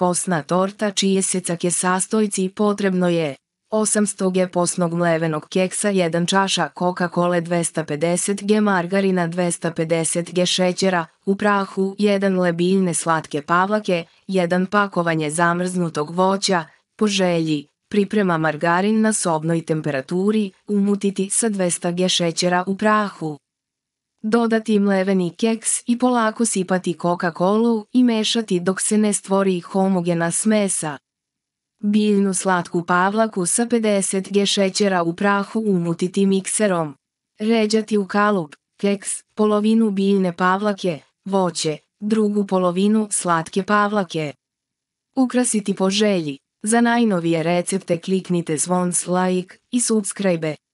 posna torta čije secak je sastojci potrebno je 800 g posnog mlevenog keksa, 1 čaša Coca-Cola 250 g margarina 250 g šećera, u prahu 1 lebiljne slatke pavlake, 1 pakovanje zamrznutog voća, po želji. Priprema margarin na sobnoj temperaturi, umutiti sa 200 g šećera u prahu. Dodati mleveni keks i polako sipati Coca-Colu i mešati dok se ne stvori homogena smesa. Biljnu slatku pavlaku sa 50 g šećera u prahu umutiti mikserom. Ređati u kalup, keks, polovinu biljne pavlake, voće, drugu polovinu slatke pavlake. Ukrasiti po želji. Za najnovije recepte kliknite zvon like i subscribe.